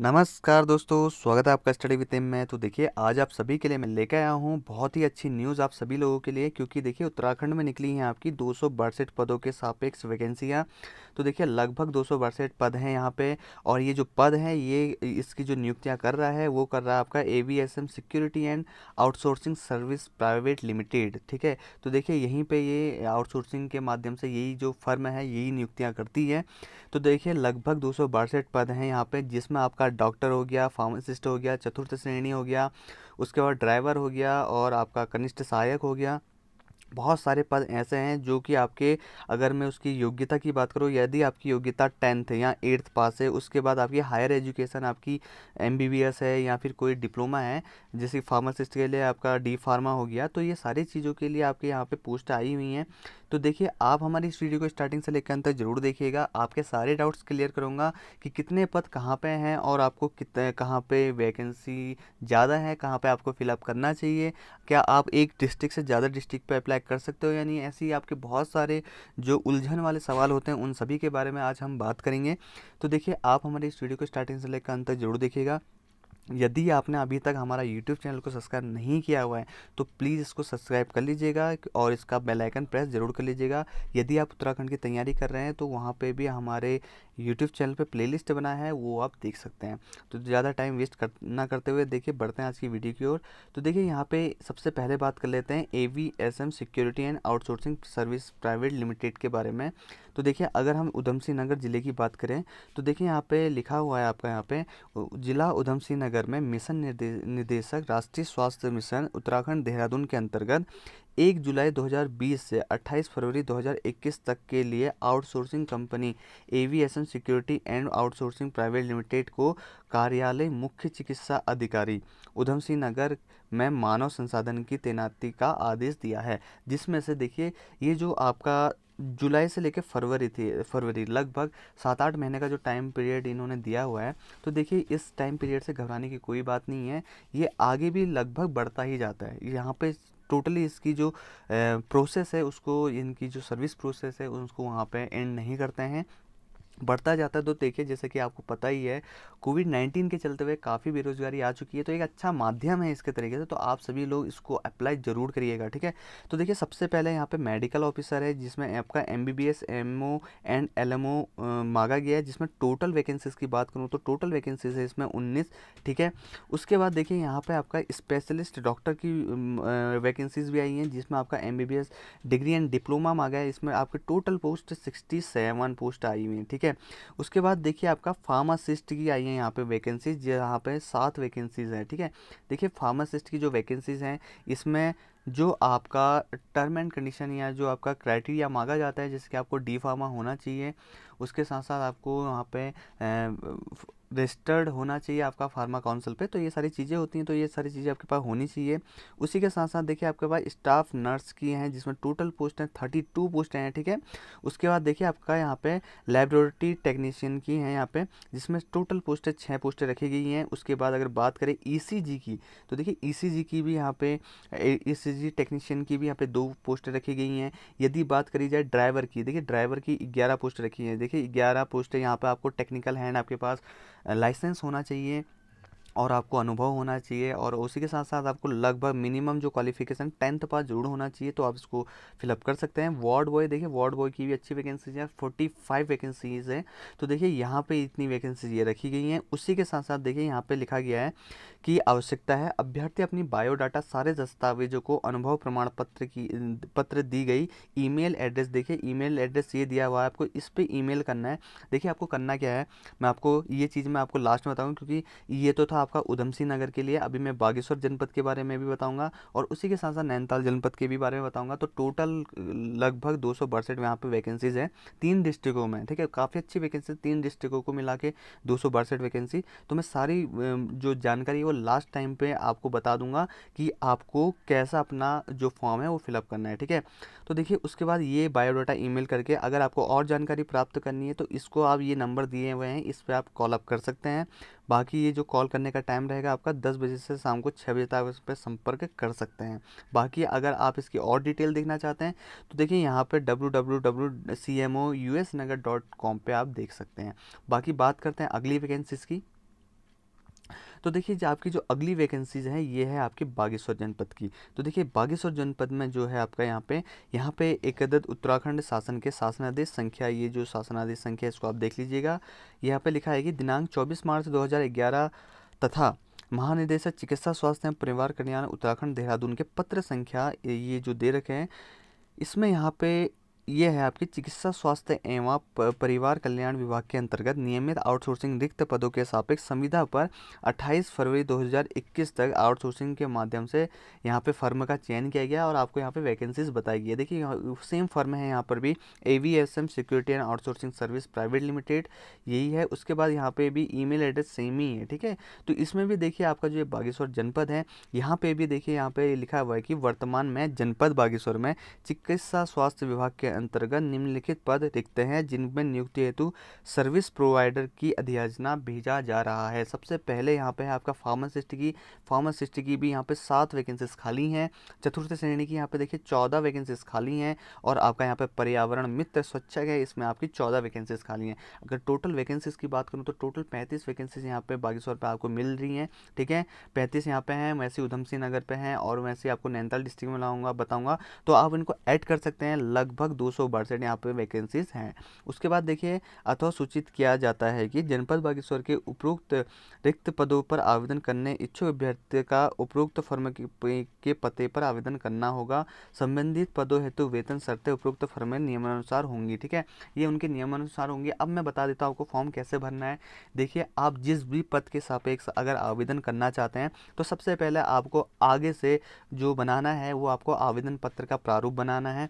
नमस्कार दोस्तों स्वागत है आपका स्टडी विद में तो देखिए आज आप सभी के लिए मैं लेकर आया हूँ बहुत ही अच्छी न्यूज़ आप सभी लोगों के लिए क्योंकि देखिए उत्तराखंड में निकली हैं आपकी दो पदों के सापेक्ष वैकेंसियाँ तो देखिए लगभग दो पद हैं यहाँ पे और ये जो पद हैं ये इसकी जो नियुक्तियाँ कर रहा है वो कर रहा है आपका A security and outsourcing service private limited ठीक है तो देखिए यहीं पर ये आउटसोर्सिंग के माध्यम से यही जो फर्म है यही नियुक्तियाँ करती है तो देखिए लगभग दो पद हैं यहाँ पर जिसमें आपका आपका डॉक्टर हो गया फार्मासिस्ट हो गया चतुर्थ श्रेणी हो गया उसके बाद ड्राइवर हो गया और आपका कनिष्ठ सहायक हो गया बहुत सारे पद ऐसे हैं जो कि आपके अगर मैं उसकी योग्यता की बात करूँ यदि आपकी योग्यता टेंथ या एट्थ पास है उसके बाद आपकी हायर एजुकेशन आपकी एम है या फिर कोई डिप्लोमा है जैसे फार्मासिस्ट के लिए आपका डी फार्मा हो गया तो ये सारी चीज़ों के लिए आपके यहाँ पर पोस्ट आई हुई हैं तो देखिए आप हमारी इस वीडियो को स्टार्टिंग से लेकर अंत तक जरूर देखिएगा आपके सारे डाउट्स क्लियर करूँगा कि कितने पद कहाँ पे हैं और आपको कितने कहाँ पे वैकेंसी ज़्यादा है कहाँ पे आपको फिलअप करना चाहिए क्या आप एक डिस्ट्रिक्ट से ज़्यादा डिस्ट्रिक्ट पे अप्लाई कर सकते हो यानी ऐसे आपके बहुत सारे जो उलझन वाले सवाल होते हैं उन सभी के बारे में आज हम बात करेंगे तो देखिए आप हमारी इस वीडियो को स्टार्टिंग से लेकर अंत तक जरूर देखिएगा यदि आपने अभी तक हमारा यूट्यूब चैनल को सब्सक्राइब नहीं किया हुआ है तो प्लीज़ इसको सब्सक्राइब कर लीजिएगा और इसका बेल आइकन प्रेस ज़रूर कर लीजिएगा यदि आप उत्तराखंड की तैयारी कर रहे हैं तो वहाँ पे भी हमारे यूट्यूब चैनल पे प्लेलिस्ट बनाया है वो आप देख सकते हैं तो ज़्यादा टाइम वेस्ट कर ना करते हुए देखिए बढ़ते हैं आज की वीडियो की ओर तो देखिए यहाँ पे सबसे पहले बात कर लेते हैं A V S M security and outsourcing service private limited के बारे में तो देखिए अगर हम उधम सिंह नगर ज़िले की बात करें तो देखिए यहाँ पे लिखा हुआ है आपका यहाँ पे जिला उधम सिंह नगर में मिशन निर्देशक राष्ट्रीय स्वास्थ्य मिशन उत्तराखंड देहरादून के अंतर्गत एक जुलाई 2020 से 28 फरवरी 2021 तक के लिए outsourcing company AVSN security and outsourcing private limited को कार्यालय मुख्य चिकित्सा अधिकारी उधम सिंह नगर में मानव संसाधन की तैनाती का आदेश दिया है जिसमें से देखिए ये जो आपका जुलाई से लेकर फरवरी थी फरवरी लगभग सात आठ महीने का जो टाइम पीरियड इन्होंने दिया हुआ है तो देखिए इस टाइम पीरियड से घबराने की कोई बात नहीं है ये आगे भी लगभग बढ़ता ही जाता है यहाँ पे टोटली इसकी जो प्रोसेस है उसको इनकी जो सर्विस प्रोसेस है उसको वहाँ पे एंड नहीं करते हैं बढ़ता जाता है तो देखिए जैसे कि आपको पता ही है कोविड नाइन्टीन के चलते हुए काफ़ी बेरोजगारी आ चुकी है तो एक अच्छा माध्यम है इसके तरीके से तो आप सभी लोग इसको अप्लाई ज़रूर करिएगा ठीक है तो देखिए सबसे पहले यहाँ पे मेडिकल ऑफिसर है जिसमें आपका M B B S M O and L M O मांगा गया है जिसमें टोटल वैकेंसीज़ की बात करूँ तो टोटल वैकेंसीज है इसमें उन्नीस ठीक है उसके बाद देखिए यहाँ पर आपका स्पेशलिस्ट डॉक्टर की वैकेंसीज भी आई हैं जिसमें आपका M B B S degree and diploma मांगा है इसमें आपके total post sixty seven post आई हुई हैं ठीक है है उसके बाद देखिए आपका फार्मासिस्ट की आई है यहाँ पे वैकेंसीज यहाँ पे सात वैकेंसीज हैं ठीक है देखिए फार्मासिस्ट की जो वैकेंसीज हैं इसमें जो आपका टर्म एंड कंडीशन या जो आपका क्राइटेरिया मांगा जाता है जैसे कि आपको डी फार्मा होना चाहिए उसके साथ साथ आपको वहाँ पे रजिस्टर्ड होना चाहिए आपका फार्मा काउंसिल पे तो ये सारी चीज़ें होती हैं तो ये सारी चीज़ें आपके पास होनी चाहिए उसी के साथ साथ देखिए आपके पास स्टाफ नर्स की हैं जिसमें टोटल पोस्ट हैं थर्टी टू पोस्ट हैं ठीक है उसके बाद देखिए आपका यहाँ पे लेबोरेटरी टेक्नीशियन की हैं यहाँ पे जिसमें टोटल पोस्टें छः पोस्टें रखी गई हैं उसके बाद अगर बात करें ई e की तो देखिए ई e की भी यहाँ पे ई टेक्नीशियन e की भी यहाँ पे दो पोस्टें रखी गई हैं यदि बात करी जाए ड्राइवर की देखिए ड्राइवर की ग्यारह पोस्ट रखी है देखिए ग्यारह पोस्टें यहाँ पर आपको टेक्निकल हैंड आपके पास लाइसेंस होना चाहिए और आपको अनुभव होना चाहिए और उसी के साथ साथ आपको लगभग मिनिमम जो क्वालिफिकेशन टेंथ पास जरूर होना चाहिए तो आप इसको फिलअप कर सकते हैं वार्ड बॉय देखिए वार्ड बॉय की भी अच्छी वैकेंसीज है फोर्टी फाइव वैकेंसीज है तो देखिए यहाँ पे इतनी वैकेंसीज ये रखी गई हैं उसी के साथ साथ देखिए यहाँ पर लिखा गया है कि आवश्यकता है अभ्यर्थी अपनी बायोडाटा सारे दस्तावेजों को अनुभव प्रमाण पत्र की पत्र दी गई ईमेल एड्रेस देखिए ईमेल एड्रेस ये दिया हुआ है आपको इस पर ईमेल करना है देखिए आपको करना क्या है मैं आपको ये चीज़ मैं आपको लास्ट में बताऊँ क्योंकि ये तो था आपका उधम सिंह नगर के लिए अभी मैं बागेश्वर जनपद के बारे में भी बताऊंगा और उसी के साथ साथ नैनीताल जनपद के भी बारे में बताऊंगा तो टोटल लगभग दो सौ बासठ यहाँ पर वैकेंसीज़ है तीन डिस्ट्रिक्टों में ठीक है काफ़ी अच्छी वैकेंसी तीन डिस्ट्रिक्टों को मिला के दो सौ बासठ वैकेंसी तो मैं सारी जो जानकारी है वो लास्ट टाइम पर आपको बता दूंगा कि आपको कैसा अपना जो फॉर्म है वो फिलअप करना है ठीक है तो देखिए उसके बाद ये बायोडाटा मेल करके अगर आपको और जानकारी प्राप्त करनी है तो इसको आप ये नंबर दिए हुए हैं इस पर आप कॉल अप कर सकते हैं बाकी ये जो कॉल करने का टाइम रहेगा आपका दस बजे से शाम को छः बजे तक आप इस पर संपर्क कर सकते हैं बाकी अगर आप इसकी और डिटेल देखना चाहते हैं तो देखिए यहाँ पर W W W C M O U S Nagar dot com पर आप देख सकते हैं बाकी बात करते हैं अगली वैकेंसीज़ की तो देखिए जो आपकी जो अगली वैकेंसीज हैं ये है आपके बागेश्वर जनपद की तो देखिए बागेश्वर जनपद में जो है आपका यहाँ पे यहाँ पे एकदत उत्तराखंड शासन के शासनादेश संख्या ये जो शासनादेश संख्या है इसको आप देख लीजिएगा यहाँ पे लिखा है कि दिनांक चौबीस मार्च दो तथा महानिदेशक चिकित्सा स्वास्थ्य एवं परिवार कल्याण उत्तराखंड देहरादून के पत्र संख्या ये जो दे रखे हैं इसमें यहाँ पे ये है आपकी चिकित्सा स्वास्थ्य एवं परिवार कल्याण विभाग के अंतर्गत नियमित आउटसोर्सिंग रिक्त पदों के सापेक्ष संविधा पर 28 फरवरी 2021 तक आउटसोर्सिंग के माध्यम से यहाँ पे फर्म का चयन किया गया और आपको यहाँ पे वैकेंसीज बताई गई है देखिए सेम फर्म है यहाँ पर भी A V S M security and outsourcing service private limited यही है उसके बाद यहाँ पर भी ई मेल एड्रेस सेम ही है ठीक है तो इसमें भी देखिए आपका जो बागेश्वर जनपद है यहाँ पर भी देखिए यहाँ पर लिखा हुआ है कि वर्तमान में जनपद बागेश्वर में चिकित्सा स्वास्थ्य विभाग के अंतर्गत निम्नलिखित पद दिखते हैं जिनमें नियुक्ति हेतु सर्विस प्रोवाइडर की अध्याजना भेजा जा रहा है सबसे पहले यहाँ पे है आपका फार्मासिस्ट की फार्मासिस्ट की भी यहाँ पे सात वैकेंसीज खाली हैं चतुर्थ श्रेणी की यहाँ पे देखिए चौदह वैकेंसीज खाली हैं और आपका यहाँ पे पर्यावरण मित्र स्वच्छक है इसमें आपकी चौदह वैकेंसीज खाली हैं अगर टोटल वैकेंसीज की बात करूँ तो टोटल पैंतीस वैकेंसीज यहाँ पे बागेश्वर पर आपको मिल रही हैं ठीक है पैंतीस यहाँ पे हैं वैसे उधम नगर पर हैं और वैसे आपको नैनीताल डिस्ट्रिक्ट में लाऊंगा बताऊँगा तो आप इनको ऐड कर सकते हैं लगभग दो सौ बासठ यहाँ पर वैकेंसीज हैं उसके बाद देखिए अथवा सूचित किया जाता है कि जनपद बागेश्वर के उपरोक्त रिक्त पदों पर आवेदन करने इच्छुक अभ्यर्थी का उपरोक्त फर्म के पते पर आवेदन करना होगा संबंधित पदों हेतु वेतन शर्तें उपरोक्त फर्म नियमानुसार होंगी ठीक है ये उनके नियमानुसार होंगी अब मैं बता देता हूँ आपको फॉर्म कैसे भरना है देखिए आप जिस भी पद के सापेक्ष अगर आवेदन करना चाहते हैं तो सबसे पहले आपको आगे से जो बनाना है वो आपको आवेदन पत्र का प्रारूप बनाना है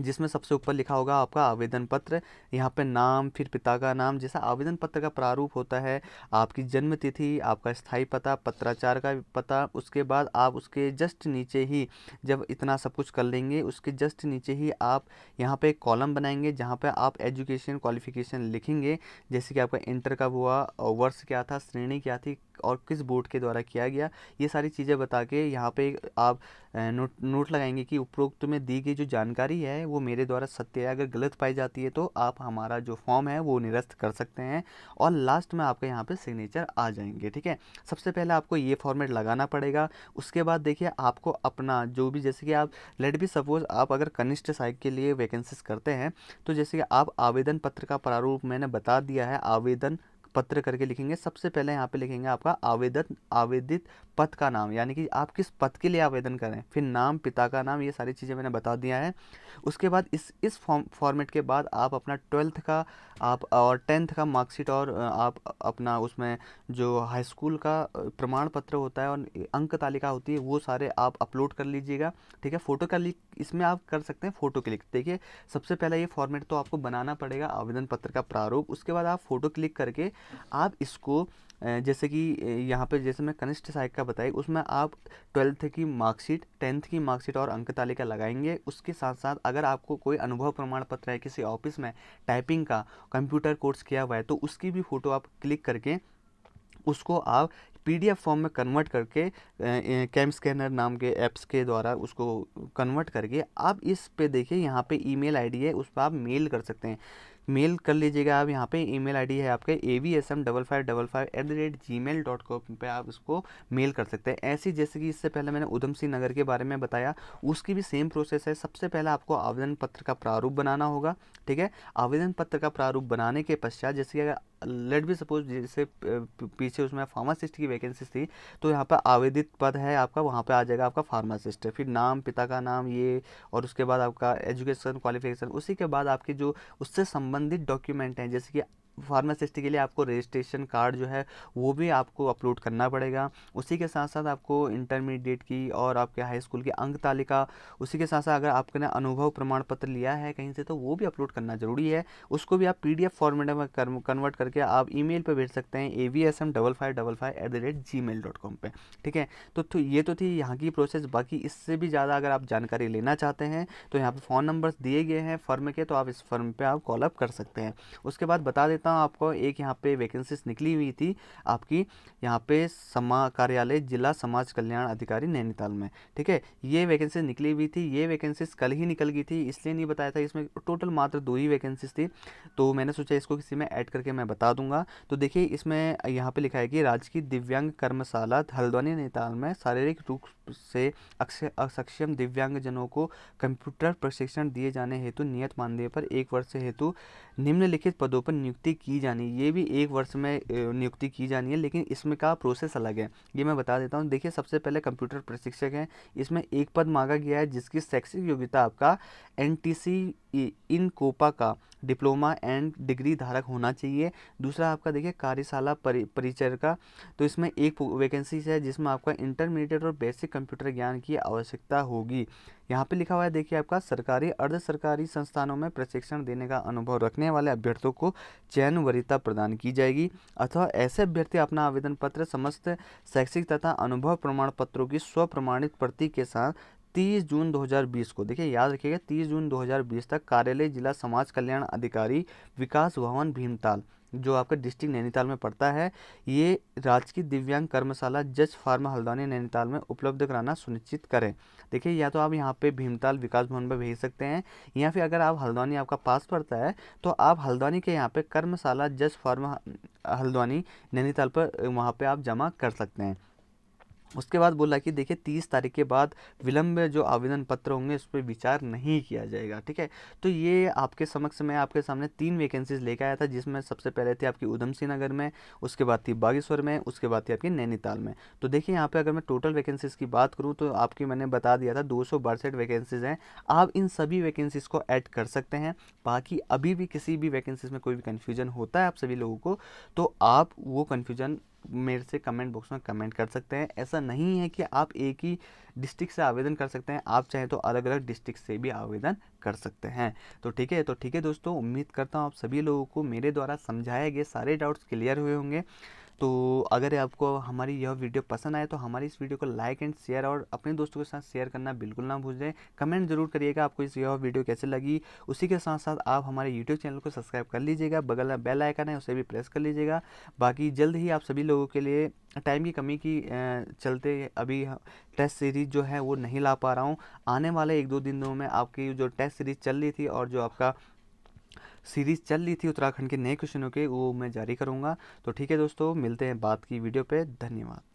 जिसमें सबसे ऊपर लिखा होगा आपका आवेदन पत्र यहाँ पे नाम फिर पिता का नाम जैसा आवेदन पत्र का प्रारूप होता है आपकी जन्म तिथि आपका स्थाई पता पत्राचार का पता उसके बाद आप उसके जस्ट नीचे ही जब इतना सब कुछ कर लेंगे उसके जस्ट नीचे ही आप यहाँ पे कॉलम बनाएंगे जहाँ पे आप एजुकेशन क्वालिफिकेशन लिखेंगे जैसे कि आपका इंटर कब हुआ वर्ष क्या था श्रेणी क्या थी और किस बोर्ड के द्वारा किया गया ये सारी चीज़ें बता के यहाँ पे आप नोट नोट लगाएंगे कि उपरोक्त में दी गई जो जानकारी है वो मेरे द्वारा सत्य है अगर गलत पाई जाती है तो आप हमारा जो फॉर्म है वो निरस्त कर सकते हैं और लास्ट में आपका यहाँ पे सिग्नेचर आ जाएंगे ठीक है सबसे पहले आपको ये फॉर्मेट लगाना पड़ेगा उसके बाद देखिए आपको अपना जो भी जैसे कि आप लेट भी सपोज आप अगर कनिष्ठ साइक के लिए वैकेंसीज करते हैं तो जैसे कि आप आवेदन पत्र का प्रारूप मैंने बता दिया है आवेदन पत्र करके लिखेंगे सबसे पहले यहाँ पे लिखेंगे आपका आवेदन आवेदित पद का नाम यानी कि आप किस पद के लिए आवेदन करें फिर नाम पिता का नाम ये सारी चीज़ें मैंने बता दिया है उसके बाद इस इस फॉर्मेट के बाद आप अपना ट्वेल्थ का आप और टेंथ का मार्कशीट और आप अपना उसमें जो हाई स्कूल का प्रमाण पत्र होता है और अंक तालिका होती है वो सारे आप अपलोड कर लीजिएगा ठीक है फ़ोटो का इसमें आप कर सकते हैं फ़ोटो क्लिक देखिए सबसे पहला ये फॉर्मेट तो आपको बनाना पड़ेगा आवेदन पत्र का प्रारूप उसके बाद आप फ़ोटो क्लिक करके आप इसको जैसे कि यहाँ पे जैसे मैं कनिष्ठ सहायक का बताई उसमें आप ट्वेल्थ की मार्कशीट टेंथ की मार्कशीट और अंक तालिका लगाएंगे उसके साथ साथ अगर आपको कोई अनुभव प्रमाण पत्र है किसी ऑफिस में टाइपिंग का कंप्यूटर कोर्स किया हुआ है तो उसकी भी फ़ोटो आप क्लिक करके उसको आप पीडीएफ फॉर्म में कन्वर्ट करके कैम स्कैनर नाम के ऐप्स के द्वारा उसको कन्वर्ट करके आप इस पे देखिए यहाँ पे ईमेल आईडी है उस पर आप मेल कर सकते हैं मेल कर लीजिएगा आप यहाँ पे ईमेल आईडी है आपके A V S M double five double five at the rate Gmail dot com पर आप उसको मेल कर सकते हैं ऐसी जैसे कि इससे पहले मैंने उधम सिंह नगर के बारे में बताया उसकी भी सेम प्रोसेस है सबसे पहले आपको आवेदन पत्र का प्रारूप बनाना होगा ठीक है आवेदन पत्र का प्रारूप बनाने के पश्चात जैसे कि अगर लेट भी सपोज जैसे पीछे उसमें फार्मासिस्ट की वैकेंसी थी तो यहाँ पर आवेदित पद है आपका वहाँ पर आ जाएगा आपका फार्मासिस्ट फिर नाम पिता का नाम ये और उसके बाद आपका एजुकेशन क्वालिफिकेशन उसी के बाद आपकी जो उससे संबंधित डॉक्यूमेंट हैं जैसे कि फार्मासिस्ट के लिए आपको रजिस्ट्रेशन कार्ड जो है वो भी आपको अपलोड करना पड़ेगा उसी के साथ साथ आपको इंटरमीडिएट की और आपके हाई स्कूल की अंक तालिका उसी के साथ साथ अगर आपके ने अनुभव प्रमाण पत्र लिया है कहीं से तो वो भी अपलोड करना ज़रूरी है उसको भी आप पी डी फॉर्मेट में कन्वर्ट करके आप ई पर भेज सकते हैं A V S M double five double five at the rate Gmail dot com पर ठीक है तो, तो ये तो थी यहाँ की प्रोसेस बाकी इससे भी ज़्यादा अगर आप जानकारी लेना चाहते हैं तो यहाँ पर फ़ोन नंबर्स दिए गए हैं फर्म के तो आप इस फर्म पर आप कॉलअप कर सकते हैं उसके बाद बता देते देता हूँ आपको एक यहाँ पे वैकेंसीज निकली हुई थी आपकी यहाँ पे समा कार्यालय जिला समाज कल्याण अधिकारी नैनीताल में ठीक है ये वैकेंसी निकली हुई थी ये वैकेंसीज कल ही निकल गई थी इसलिए नहीं बताया था इसमें टोटल मात्र दो ही वैकेंसीज थी तो मैंने सोचा इसको किसी में ऐड करके मैं बता दूंगा तो देखिए इसमें यहाँ पे लिखा है कि राजकीय दिव्यांग कर्मशाला हल्द्वानी नैनीताल में शारीरिक रूप से असक्षम दिव्यांगजनों को कंप्यूटर प्रशिक्षण दिए जाने हेतु नियत मानदेय पर एक वर्ष हेतु निम्नलिखित पदों पर नियुक्ति की जानी ये भी एक वर्ष में नियुक्ति की जानी है लेकिन इसमें का प्रोसेस अलग है ये मैं बता देता हूँ देखिए सबसे पहले कंप्यूटर प्रशिक्षक हैं इसमें एक पद मांगा गया है जिसकी शैक्षिक योग्यता आपका एन इन कोपा का डिप्लोमा एंड डिग्री धारक होना चाहिए दूसरा आपका देखिए कार्यशाला परिचय का तो इसमें एक वैकेंसी है जिसमें आपका इंटरमीडिएट और बेसिक कंप्यूटर ज्ञान की आवश्यकता होगी यहाँ पे लिखा हुआ है देखिए आपका सरकारी अर्ध सरकारी संस्थानों में प्रशिक्षण देने का अनुभव रखने वाले अभ्यर्थियों को चयन वरीयता प्रदान की जाएगी अथवा ऐसे अभ्यर्थी अपना आवेदन पत्र समस्त शैक्षिक तथा अनुभव प्रमाण पत्रों की स्वप्रमाणित प्रति के साथ 30 जून 2020 को देखिए याद रखिएगा 30 जून 2020 तक कार्यालय जिला समाज कल्याण अधिकारी विकास भवन भीमताल जो आपका डिस्ट्रिक्ट नैनीताल में पड़ता है ये राजकीय दिव्यांग कर्मशाला जज फार्मा हल्द्वानी नैनीताल में उपलब्ध कराना सुनिश्चित करें देखिए या तो आप यहाँ पे भीमताल विकास भवन पर भेज सकते हैं या फिर अगर आप हल्द्वानी आपका पास पड़ता है तो आप हल्द्वानी के यहाँ पे कर्मशाला जस्ट फार्मा हल्द्वानी नैनीताल पर वहाँ पे आप जमा कर सकते हैं उसके बाद बोला कि देखिए तीस तारीख के बाद विलंब जो आवेदन पत्र होंगे उस पर विचार नहीं किया जाएगा ठीक है तो ये आपके समक्ष मैं आपके सामने तीन वैकेंसीज लेकर आया था जिसमें सबसे पहले थी आपकी उधम सिंह नगर में उसके बाद थी बागेश्वर में उसके बाद थी आपकी नैनीताल में तो देखिए यहाँ पर अगर मैं टोटल वैकेंसीज की बात करूँ तो आपकी मैंने बता दिया था दो वैकेंसीज हैं आप इन सभी वैकेंसीज को ऐड कर सकते हैं बाकी अभी भी किसी भी वैकेंसीज में कोई भी कन्फ्यूजन होता है आप सभी लोगों को तो आप वो कन्फ्यूजन मेरे से कमेंट बॉक्स में कमेंट कर सकते हैं ऐसा नहीं है कि आप एक ही डिस्ट्रिक्ट से आवेदन कर सकते हैं आप चाहें तो अलग अलग डिस्ट्रिक्ट से भी आवेदन कर सकते हैं तो ठीक है तो ठीक है दोस्तों उम्मीद करता हूँ आप सभी लोगों को मेरे द्वारा समझाए गए सारे डाउट्स क्लियर हुए होंगे तो अगर आपको हमारी यह वीडियो पसंद आए तो हमारी इस वीडियो को लाइक एंड शेयर और अपने दोस्तों के साथ शेयर करना बिल्कुल ना भूल जाएँ कमेंट जरूर करिएगा आपको इस यह वीडियो कैसे लगी उसी के साथ साथ आप हमारे यूट्यूब चैनल को सब्सक्राइब कर लीजिएगा बगल में बेल आइकन है उसे भी प्रेस कर लीजिएगा बाकी जल्द ही आप सभी लोगों के लिए टाइम की कमी की चलते अभी टेस्ट सीरीज़ जो है वो नहीं ला पा रहा हूँ आने वाले एक दो दिनों में आपकी जो टेस्ट सीरीज़ चल रही थी और जो आपका सीरीज़ चल रही थी उत्तराखंड के नए क्वेश्चनों के वो मैं जारी करूँगा तो ठीक है दोस्तों मिलते हैं बात की वीडियो पर धन्यवाद